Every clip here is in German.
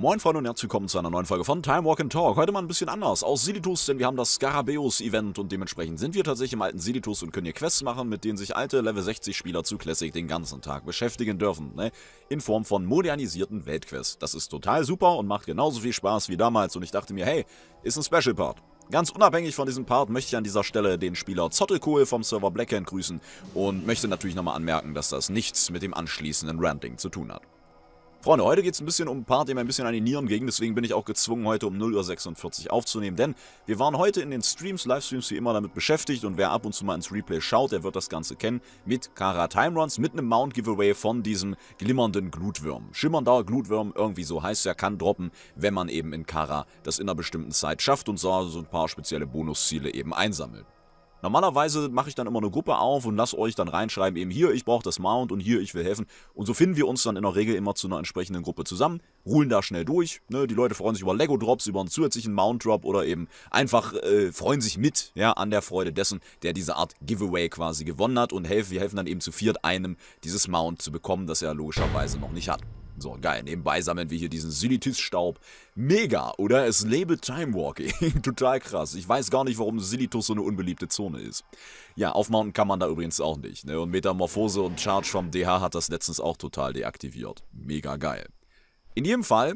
Moin Freunde und herzlich willkommen zu einer neuen Folge von Time Walk and Talk. Heute mal ein bisschen anders aus Silitus, denn wir haben das Scarabeus Event und dementsprechend sind wir tatsächlich im alten Silitus und können hier Quests machen, mit denen sich alte Level 60 Spieler zu Classic den ganzen Tag beschäftigen dürfen, ne? In Form von modernisierten Weltquests. Das ist total super und macht genauso viel Spaß wie damals und ich dachte mir, hey, ist ein Special Part. Ganz unabhängig von diesem Part möchte ich an dieser Stelle den Spieler Zottelkohl vom Server Blackhand grüßen und möchte natürlich nochmal anmerken, dass das nichts mit dem anschließenden Ranting zu tun hat. Freunde, heute geht es ein bisschen um ein paar, die mir ein bisschen an die Nieren ging, deswegen bin ich auch gezwungen, heute um 0.46 Uhr aufzunehmen, denn wir waren heute in den Streams, Livestreams wie immer damit beschäftigt und wer ab und zu mal ins Replay schaut, der wird das Ganze kennen, mit Kara Time Runs, mit einem Mount Giveaway von diesem glimmernden Glutwurm. Schimmernder Glutwurm, irgendwie so heißt er, kann droppen, wenn man eben in Kara das in einer bestimmten Zeit schafft und so ein paar spezielle Bonusziele eben einsammelt. Normalerweise mache ich dann immer eine Gruppe auf und lasse euch dann reinschreiben, eben hier, ich brauche das Mount und hier, ich will helfen. Und so finden wir uns dann in der Regel immer zu einer entsprechenden Gruppe zusammen, ruhen da schnell durch. Ne? Die Leute freuen sich über Lego-Drops, über einen zusätzlichen Mount-Drop oder eben einfach äh, freuen sich mit ja, an der Freude dessen, der diese Art Giveaway quasi gewonnen hat und helfen, wir helfen dann eben zu viert einem, dieses Mount zu bekommen, das er logischerweise noch nicht hat. So, geil. Nebenbei sammeln wir hier diesen Silitus-Staub. Mega, oder? Es lebe Time Walking. Total krass. Ich weiß gar nicht, warum Silitus so eine unbeliebte Zone ist. Ja, aufmounten kann man da übrigens auch nicht. Ne? Und Metamorphose und Charge vom DH hat das letztens auch total deaktiviert. Mega geil. In jedem Fall,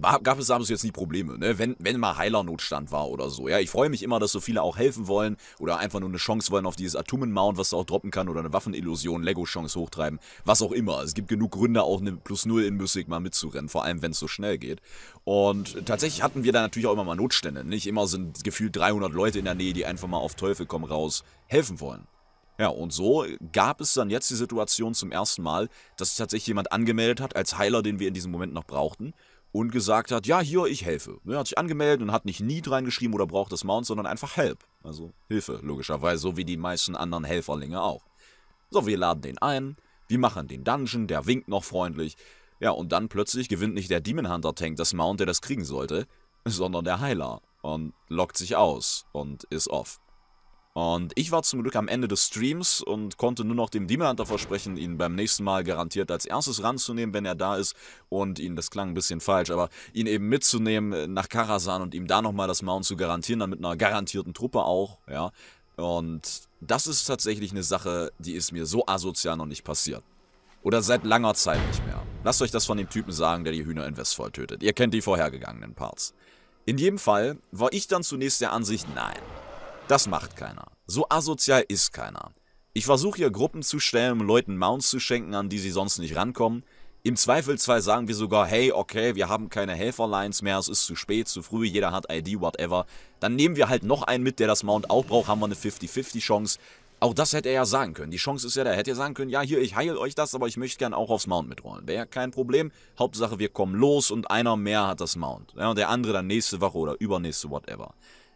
gab es damals jetzt nie Probleme, ne? wenn, wenn mal Heilernotstand war oder so. Ja, ich freue mich immer, dass so viele auch helfen wollen oder einfach nur eine Chance wollen auf dieses Atomen-Mount, was du auch droppen kann oder eine Waffenillusion, Lego-Chance hochtreiben, was auch immer. Es gibt genug Gründe, auch eine Plus-Null in Mystic mal mitzurennen, vor allem wenn es so schnell geht. Und tatsächlich hatten wir da natürlich auch immer mal Notstände. Nicht immer sind gefühlt 300 Leute in der Nähe, die einfach mal auf Teufel komm raus helfen wollen. Ja, und so gab es dann jetzt die Situation zum ersten Mal, dass sich tatsächlich jemand angemeldet hat als Heiler, den wir in diesem Moment noch brauchten und gesagt hat, ja, hier, ich helfe. Er ne, hat sich angemeldet und hat nicht Need reingeschrieben oder braucht das Mount, sondern einfach Help. Also Hilfe, logischerweise, so wie die meisten anderen Helferlinge auch. So, wir laden den ein, wir machen den Dungeon, der winkt noch freundlich. Ja, und dann plötzlich gewinnt nicht der Demon Hunter Tank das Mount, der das kriegen sollte, sondern der Heiler und lockt sich aus und ist off. Und ich war zum Glück am Ende des Streams und konnte nur noch dem Demon Hunter versprechen, ihn beim nächsten Mal garantiert als erstes ranzunehmen, wenn er da ist. Und ihn, das klang ein bisschen falsch, aber ihn eben mitzunehmen äh, nach Karasan und ihm da nochmal das Mount zu garantieren, dann mit einer garantierten Truppe auch, ja. Und das ist tatsächlich eine Sache, die ist mir so asozial noch nicht passiert. Oder seit langer Zeit nicht mehr. Lasst euch das von dem Typen sagen, der die Hühner in Westfall tötet. Ihr kennt die vorhergegangenen Parts. In jedem Fall war ich dann zunächst der Ansicht, nein, das macht keiner. So asozial ist keiner. Ich versuche hier Gruppen zu stellen, um Leuten Mounts zu schenken, an die sie sonst nicht rankommen. Im Zweifelsfall sagen wir sogar, hey, okay, wir haben keine Helferlines mehr, es ist zu spät, zu früh, jeder hat ID, whatever. Dann nehmen wir halt noch einen mit, der das Mount auch braucht, haben wir eine 50-50 Chance. Auch das hätte er ja sagen können. Die Chance ist ja, der hätte ja sagen können, ja, hier, ich heile euch das, aber ich möchte gern auch aufs Mount mitrollen. Wäre ja kein Problem. Hauptsache, wir kommen los und einer mehr hat das Mount. Ja, und der andere dann nächste Woche oder übernächste, whatever.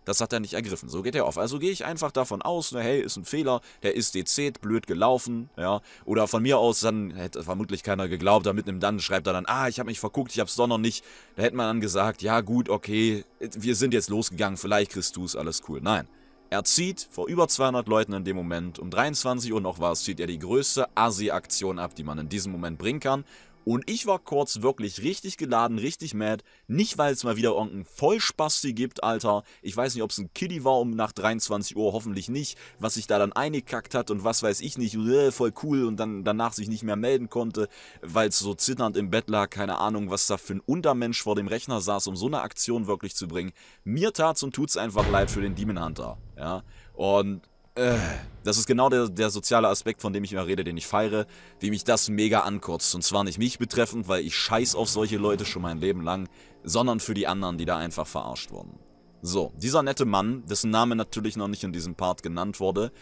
Das hat er nicht ergriffen. So geht er auf. Also gehe ich einfach davon aus, na ne, hey, ist ein Fehler, der ist dezent, blöd gelaufen, ja. Oder von mir aus, dann hätte vermutlich keiner geglaubt, da mitten im Dann schreibt er dann, ah, ich habe mich verguckt, ich habe es doch noch nicht. Da hätte man dann gesagt, ja gut, okay, wir sind jetzt losgegangen, vielleicht kriegst du es, alles cool. Nein. Er zieht vor über 200 Leuten in dem Moment, um 23 Uhr noch war es, zieht er die größte Asi-Aktion ab, die man in diesem Moment bringen kann und ich war kurz wirklich richtig geladen, richtig mad. Nicht, weil es mal wieder irgendeinen Vollspasti gibt, Alter. Ich weiß nicht, ob es ein Kiddy war um nach 23 Uhr, hoffentlich nicht. Was sich da dann eingekackt hat und was weiß ich nicht, äh, voll cool und dann danach sich nicht mehr melden konnte, weil es so zitternd im Bett lag. Keine Ahnung, was da für ein Untermensch vor dem Rechner saß, um so eine Aktion wirklich zu bringen. Mir tat's und tut's einfach leid für den Demon Hunter. Ja. Und äh, das ist genau der, der soziale Aspekt, von dem ich immer rede, den ich feiere, wie mich das mega ankurzt. Und zwar nicht mich betreffend, weil ich scheiß auf solche Leute schon mein Leben lang, sondern für die anderen, die da einfach verarscht wurden. So, dieser nette Mann, dessen Name natürlich noch nicht in diesem Part genannt wurde,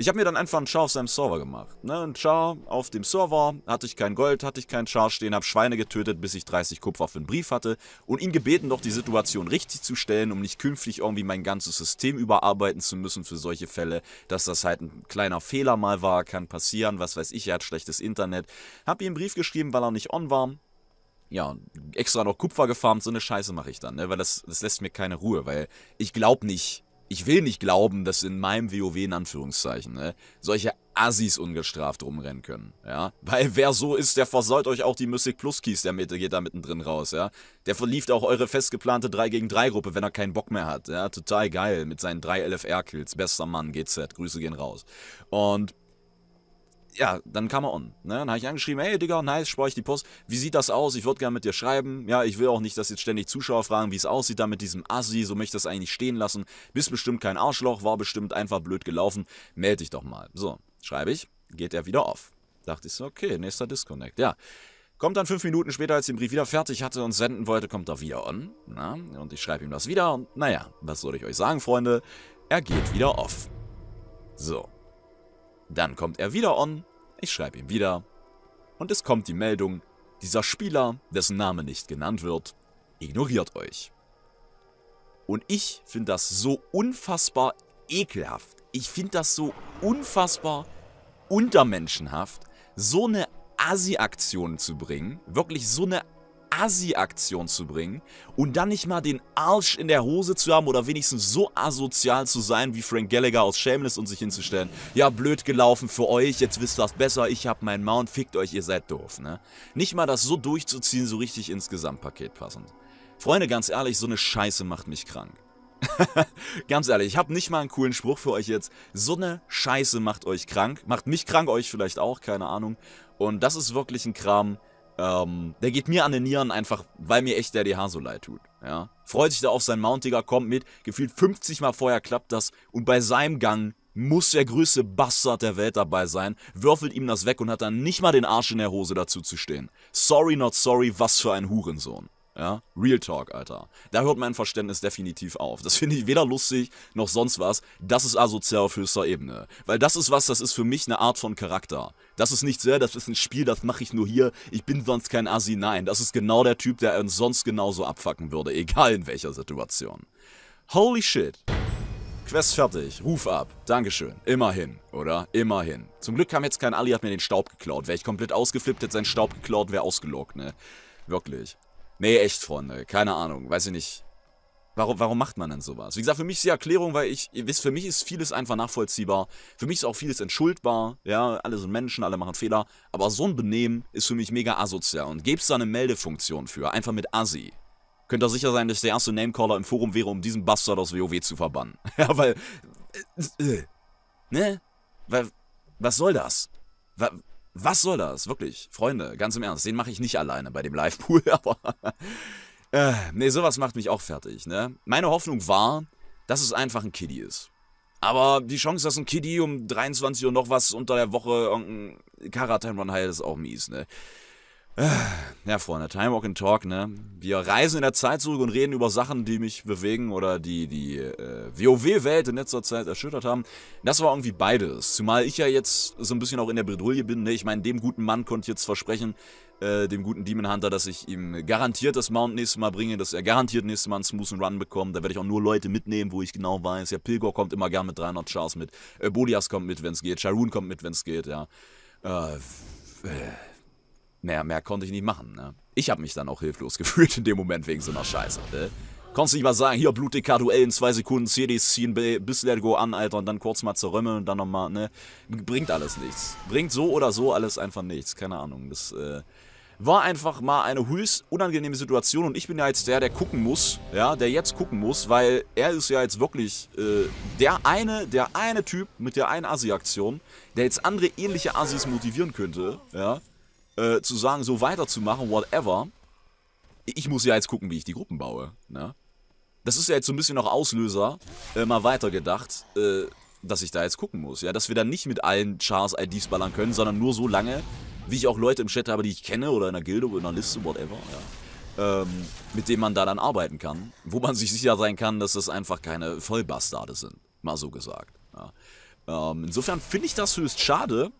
ich habe mir dann einfach einen Char auf seinem Server gemacht. Ne? Ein Char auf dem Server, hatte ich kein Gold, hatte ich keinen Char stehen, habe Schweine getötet, bis ich 30 Kupfer für einen Brief hatte und ihn gebeten, doch die Situation richtig zu stellen, um nicht künftig irgendwie mein ganzes System überarbeiten zu müssen für solche Fälle, dass das halt ein kleiner Fehler mal war, kann passieren, was weiß ich, er hat schlechtes Internet. Habe ihm einen Brief geschrieben, weil er nicht on war, ja, extra noch Kupfer gefarmt, so eine Scheiße mache ich dann, ne? weil das, das lässt mir keine Ruhe, weil ich glaube nicht, ich will nicht glauben, dass in meinem WoW in Anführungszeichen ne, solche Assis ungestraft rumrennen können, ja. Weil wer so ist, der versäut euch auch die Mystic Plus Keys, der geht da mittendrin raus, ja. Der verlieft auch eure festgeplante 3 gegen 3 Gruppe, wenn er keinen Bock mehr hat, ja. Total geil mit seinen 3 LFR Kills, bester Mann, GZ, Grüße gehen raus. Und ja, dann kam er on. Ne? Dann habe ich angeschrieben, hey Digga, nice, spare ich die Post. Wie sieht das aus? Ich würde gerne mit dir schreiben. Ja, ich will auch nicht, dass jetzt ständig Zuschauer fragen, wie es aussieht da mit diesem Assi. So möchte ich das eigentlich stehen lassen. Bist bestimmt kein Arschloch, war bestimmt einfach blöd gelaufen. Meld dich doch mal. So, schreibe ich, geht er wieder auf. Dachte ich so, okay, nächster Disconnect. Ja. Kommt dann fünf Minuten später, als ich den Brief wieder fertig hatte und senden wollte, kommt er wieder on. Na? Ne? Und ich schreibe ihm das wieder und naja, was soll ich euch sagen, Freunde? Er geht wieder off. So, dann kommt er wieder on, ich schreibe ihm wieder und es kommt die Meldung, dieser Spieler, dessen Name nicht genannt wird, ignoriert euch. Und ich finde das so unfassbar ekelhaft. Ich finde das so unfassbar untermenschenhaft, so eine Asi-Aktion zu bringen, wirklich so eine Assi-Aktion zu bringen und dann nicht mal den Arsch in der Hose zu haben oder wenigstens so asozial zu sein wie Frank Gallagher aus Shameless und sich hinzustellen. Ja, blöd gelaufen für euch, jetzt wisst ihr was besser, ich hab meinen Mount, fickt euch, ihr seid doof, ne? Nicht mal das so durchzuziehen, so richtig ins Gesamtpaket passend. Freunde, ganz ehrlich, so eine Scheiße macht mich krank. Ganz ehrlich, ich hab nicht mal einen coolen Spruch für euch jetzt. So eine Scheiße macht euch krank, macht mich krank, euch vielleicht auch, keine Ahnung. Und das ist wirklich ein Kram, ähm, der geht mir an den Nieren einfach, weil mir echt der DH so leid tut. Ja. Freut sich da auf seinen Mount, Digga, kommt mit. Gefühlt 50 Mal vorher klappt das. Und bei seinem Gang muss der größte Bastard der Welt dabei sein, würfelt ihm das weg und hat dann nicht mal den Arsch in der Hose dazu zu stehen. Sorry, not sorry, was für ein Hurensohn. Ja? Real Talk, Alter. Da hört mein Verständnis definitiv auf. Das finde ich weder lustig noch sonst was. Das ist asozial auf höchster Ebene. Weil das ist was, das ist für mich eine Art von Charakter. Das ist nicht sehr, das ist ein Spiel, das mache ich nur hier. Ich bin sonst kein Asi. Nein, das ist genau der Typ, der uns sonst genauso abfacken würde. Egal in welcher Situation. Holy shit. Quest fertig, Ruf ab. Dankeschön. Immerhin, oder? Immerhin. Zum Glück kam jetzt kein Ali, hat mir den Staub geklaut. Wäre ich komplett ausgeflippt, hätte seinen Staub geklaut, wäre ausgelockt, ne? Wirklich. Nee, echt, Freunde. Keine Ahnung. Weiß ich nicht. Warum, warum macht man denn sowas? Wie gesagt, für mich ist die Erklärung, weil ich, ihr wisst, für mich ist vieles einfach nachvollziehbar. Für mich ist auch vieles entschuldbar. Ja, alle sind Menschen, alle machen Fehler. Aber so ein Benehmen ist für mich mega asozial. Und gäbe es da eine Meldefunktion für, einfach mit Asi, könnt ihr sicher sein, dass der erste Namecaller im Forum wäre, um diesen Bastard aus WoW zu verbannen. ja, weil. Äh, äh, ne? Was soll das? Weil, was soll das? Wirklich, Freunde, ganz im Ernst, den mache ich nicht alleine bei dem Live-Pool, aber. Äh, nee, sowas macht mich auch fertig, ne? Meine Hoffnung war, dass es einfach ein Kiddie ist. Aber die Chance, dass ein Kiddie um 23 Uhr noch was unter der Woche irgendein Karate-Run heilt, ist auch mies, ne? Ja, Freunde, Time Walk and Talk, ne? Wir reisen in der Zeit zurück und reden über Sachen, die mich bewegen oder die die äh, WoW-Welt in letzter Zeit erschüttert haben. Das war irgendwie beides. Zumal ich ja jetzt so ein bisschen auch in der Bredouille bin, ne? Ich meine, dem guten Mann konnte ich jetzt versprechen, äh, dem guten Demon Hunter, dass ich ihm garantiert das Mount nächstes Mal bringe, dass er garantiert nächstes Mal einen smoothen Run bekommt. Da werde ich auch nur Leute mitnehmen, wo ich genau weiß. Ja, Pilgor kommt immer gern mit 300 Chars mit. Äh, Bodias kommt mit, wenn es geht. Sharon kommt mit, wenn es geht, ja. äh, äh. Naja, mehr konnte ich nicht machen. Ne? Ich habe mich dann auch hilflos gefühlt in dem Moment wegen so einer Scheiße. Ne? Konntest nicht mal sagen, hier BlutDK Duell in zwei Sekunden, CDs ziehen, bis Let Go an, Alter, und dann kurz mal zerrümmeln und dann nochmal, ne? Bringt alles nichts. Bringt so oder so alles einfach nichts. Keine Ahnung. Das äh, war einfach mal eine höchst unangenehme Situation und ich bin ja jetzt der, der gucken muss, ja, der jetzt gucken muss, weil er ist ja jetzt wirklich äh, der eine, der eine Typ mit der einen Assi-Aktion, der jetzt andere ähnliche Assis motivieren könnte, ja äh, zu sagen, so weiterzumachen, whatever. Ich muss ja jetzt gucken, wie ich die Gruppen baue. Ne? Das ist ja jetzt so ein bisschen noch Auslöser, äh, mal weitergedacht, äh, dass ich da jetzt gucken muss. Ja, dass wir dann nicht mit allen Chars IDs ballern können, sondern nur so lange, wie ich auch Leute im Chat habe, die ich kenne oder in einer Gilde oder in einer Liste, whatever. Ja. Ähm, mit denen man da dann arbeiten kann. Wo man sich sicher sein kann, dass das einfach keine Vollbastarde sind. Mal so gesagt. Ja. Ähm, insofern finde ich das höchst schade,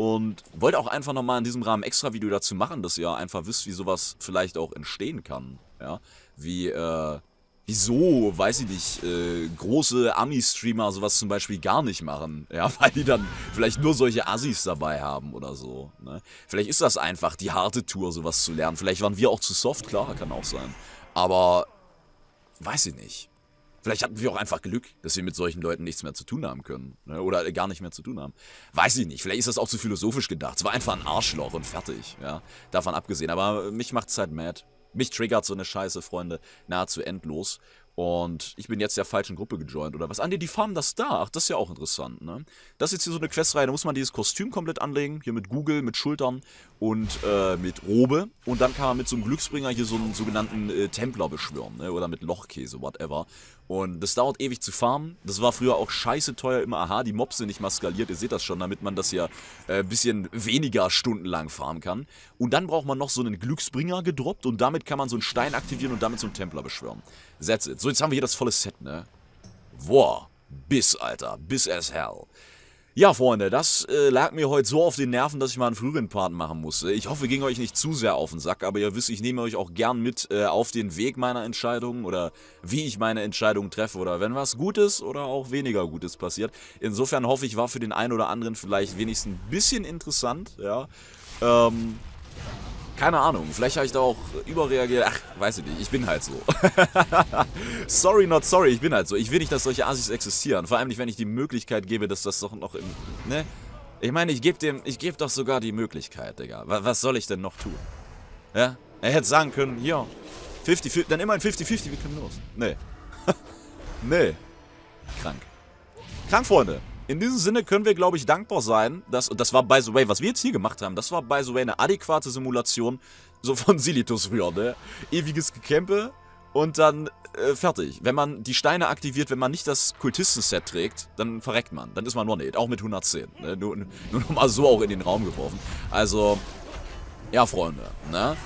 und wollte auch einfach nochmal in diesem Rahmen extra Video dazu machen, dass ihr einfach wisst, wie sowas vielleicht auch entstehen kann. Ja, wie, äh, wieso, weiß ich nicht, äh, große Ami-Streamer sowas zum Beispiel gar nicht machen. Ja, weil die dann vielleicht nur solche Assis dabei haben oder so. Ne? Vielleicht ist das einfach die harte Tour, sowas zu lernen. Vielleicht waren wir auch zu soft, klar, kann auch sein. Aber, weiß ich nicht. Vielleicht hatten wir auch einfach Glück, dass wir mit solchen Leuten nichts mehr zu tun haben können. Ne? Oder gar nicht mehr zu tun haben. Weiß ich nicht. Vielleicht ist das auch zu philosophisch gedacht. Es war einfach ein Arschloch und fertig. Ja? Davon abgesehen. Aber mich macht's halt mad. Mich triggert so eine Scheiße, Freunde, nahezu endlos. Und ich bin jetzt der falschen Gruppe gejoint oder was? Ah, die farmen das da. Ach, das ist ja auch interessant, ne? Das ist jetzt hier so eine Questreihe, da muss man dieses Kostüm komplett anlegen. Hier mit Google, mit Schultern und äh, mit Robe. Und dann kann man mit so einem Glücksbringer hier so einen sogenannten äh, Templer beschwören, ne? Oder mit Lochkäse, whatever. Und das dauert ewig zu farmen. Das war früher auch scheiße teuer. Immer, aha, die Mobs sind nicht mal skaliert. Ihr seht das schon, damit man das ja ein äh, bisschen weniger stundenlang farmen kann. Und dann braucht man noch so einen Glücksbringer gedroppt. Und damit kann man so einen Stein aktivieren und damit so einen Templer beschwören. That's it. So, jetzt haben wir hier das volle Set, ne? Boah. Wow. Biss, Alter. Biss as hell. Ja, Freunde, das äh, lag mir heute so auf den Nerven, dass ich mal einen früheren Part machen musste. Ich hoffe, ging euch nicht zu sehr auf den Sack, aber ihr wisst, ich nehme euch auch gern mit äh, auf den Weg meiner Entscheidungen oder wie ich meine Entscheidungen treffe oder wenn was Gutes oder auch weniger Gutes passiert. Insofern hoffe ich, war für den einen oder anderen vielleicht wenigstens ein bisschen interessant, ja. Ähm, keine Ahnung, vielleicht habe ich da auch überreagiert. Ach, weiß ich nicht, ich bin halt so. sorry, not sorry, ich bin halt so. Ich will nicht, dass solche Asis existieren. Vor allem nicht, wenn ich die Möglichkeit gebe, dass das doch noch im... Ne? Ich meine, ich gebe dem... Ich gebe doch sogar die Möglichkeit, Digga. Was, was soll ich denn noch tun? Ja? Er hätte sagen können, hier, 50, 50 dann immer ein 50-50, wir können los. Nee. nee. Krank. Krank, Freunde. In diesem Sinne können wir, glaube ich, dankbar sein, dass, und das war, by the way, was wir jetzt hier gemacht haben, das war, by the way, eine adäquate Simulation so von Silitus früher, ne? Ewiges Gekämpfe und dann äh, fertig. Wenn man die Steine aktiviert, wenn man nicht das Kultisten-Set trägt, dann verreckt man. Dann ist man one hit, auch mit 110. Ne? Nur, nur nochmal so auch in den Raum geworfen. Also, ja, Freunde, ne?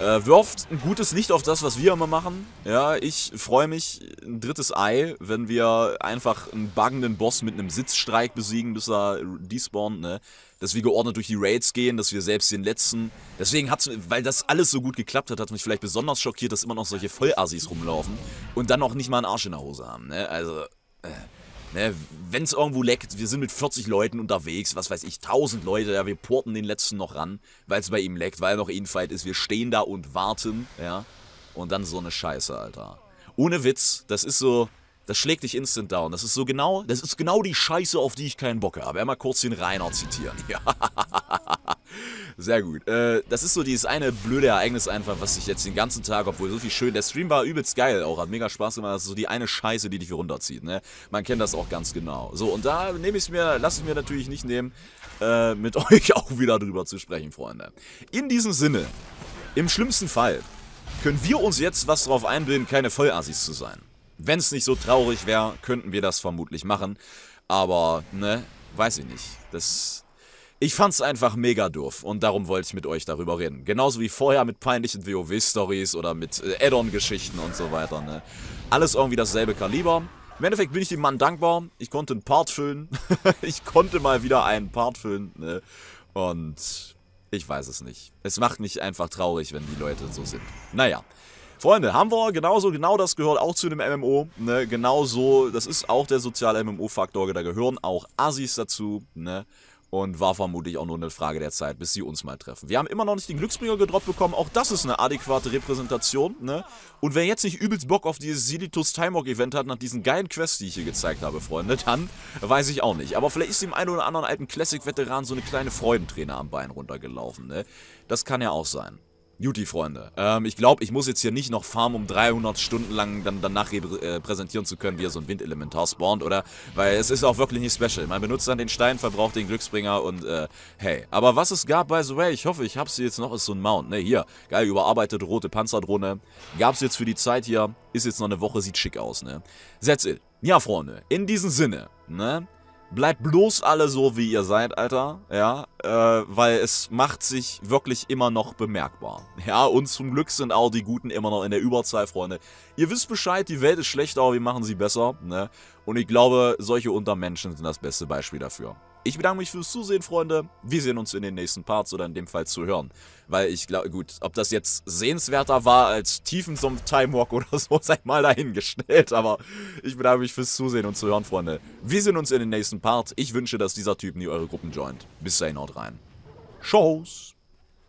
Äh, wirft ein gutes Licht auf das, was wir immer machen. Ja, ich freue mich, ein drittes Ei, wenn wir einfach einen buggenden Boss mit einem Sitzstreik besiegen, bis er despawnt, ne? Dass wir geordnet durch die Raids gehen, dass wir selbst den letzten. Deswegen hat's, weil das alles so gut geklappt hat, hat mich vielleicht besonders schockiert, dass immer noch solche Vollassis rumlaufen und dann auch nicht mal einen Arsch in der Hose haben, ne? Also. Äh. Ne, Wenn es irgendwo leckt, wir sind mit 40 Leuten unterwegs, was weiß ich, 1000 Leute, ja, wir porten den letzten noch ran, weil es bei ihm leckt, weil noch eh Infight ist. Wir stehen da und warten, ja. Und dann so eine Scheiße, Alter. Ohne Witz, das ist so, das schlägt dich instant down. Das ist so genau, das ist genau die Scheiße, auf die ich keinen Bock habe. Einmal kurz den Rainer zitieren. Ja. Sehr gut. Äh, das ist so dieses eine blöde Ereignis einfach, was ich jetzt den ganzen Tag, obwohl so viel schön, der Stream war übelst geil auch, hat mega Spaß gemacht, das ist so die eine Scheiße, die dich runterzieht, ne? Man kennt das auch ganz genau. So, und da nehme ich mir, lasse ich mir natürlich nicht nehmen, äh, mit euch auch wieder drüber zu sprechen, Freunde. In diesem Sinne, im schlimmsten Fall, können wir uns jetzt was drauf einbilden, keine Vollassis zu sein. Wenn es nicht so traurig wäre, könnten wir das vermutlich machen. Aber, ne, weiß ich nicht. Das, ich fand's einfach mega doof und darum wollte ich mit euch darüber reden. Genauso wie vorher mit peinlichen WoW-Stories oder mit äh, Add-on-Geschichten und so weiter. Ne? Alles irgendwie dasselbe Kaliber. Im Endeffekt bin ich dem Mann dankbar. Ich konnte einen Part füllen. ich konnte mal wieder einen Part füllen. Ne? Und ich weiß es nicht. Es macht mich einfach traurig, wenn die Leute so sind. Naja. Freunde, haben wir genauso, genau das gehört auch zu einem MMO, ne, genauso, das ist auch der soziale MMO-Faktor, da gehören auch Assis dazu, ne, und war vermutlich auch nur eine Frage der Zeit, bis sie uns mal treffen. Wir haben immer noch nicht den Glücksbringer gedroppt bekommen. Auch das ist eine adäquate Repräsentation, ne? Und wer jetzt nicht übelst Bock auf dieses Silitus Timewalk Event hat, nach diesen geilen Quests, die ich hier gezeigt habe, Freunde, dann weiß ich auch nicht. Aber vielleicht ist dem einen oder anderen alten Classic-Veteran so eine kleine Freudenträne am Bein runtergelaufen, ne? Das kann ja auch sein. Juti, Freunde. Ähm, ich glaube, ich muss jetzt hier nicht noch farmen, um 300 Stunden lang dann danach äh, präsentieren zu können, wie er so ein Windelementar spawnt, oder? Weil es ist auch wirklich nicht special. Man benutzt dann den Stein, verbraucht den Glücksbringer und, äh, hey. Aber was es gab, by the way, ich hoffe, ich hab's jetzt noch, ist so ein Mount. Ne, hier, geil, überarbeitete rote Panzerdrohne. Gab's jetzt für die Zeit hier, ist jetzt noch eine Woche, sieht schick aus, ne? That's it. Ja, Freunde, in diesem Sinne, ne? Bleibt bloß alle so, wie ihr seid, Alter. Ja, äh, weil es macht sich wirklich immer noch bemerkbar. Ja, und zum Glück sind auch die Guten immer noch in der Überzahl, Freunde. Ihr wisst Bescheid, die Welt ist schlecht, aber wir machen sie besser. Ne? Und ich glaube, solche Untermenschen sind das beste Beispiel dafür. Ich bedanke mich fürs Zusehen, Freunde. Wir sehen uns in den nächsten Parts oder in dem Fall zu hören. Weil ich glaube, gut, ob das jetzt sehenswerter war als tiefen so Time Walk oder so, sei mal dahingestellt. Aber ich bedanke mich fürs Zusehen und zu hören, Freunde. Wir sehen uns in den nächsten Part. Ich wünsche, dass dieser Typ nie eure Gruppen joint. Bis dahin, haut rein. Tschüss.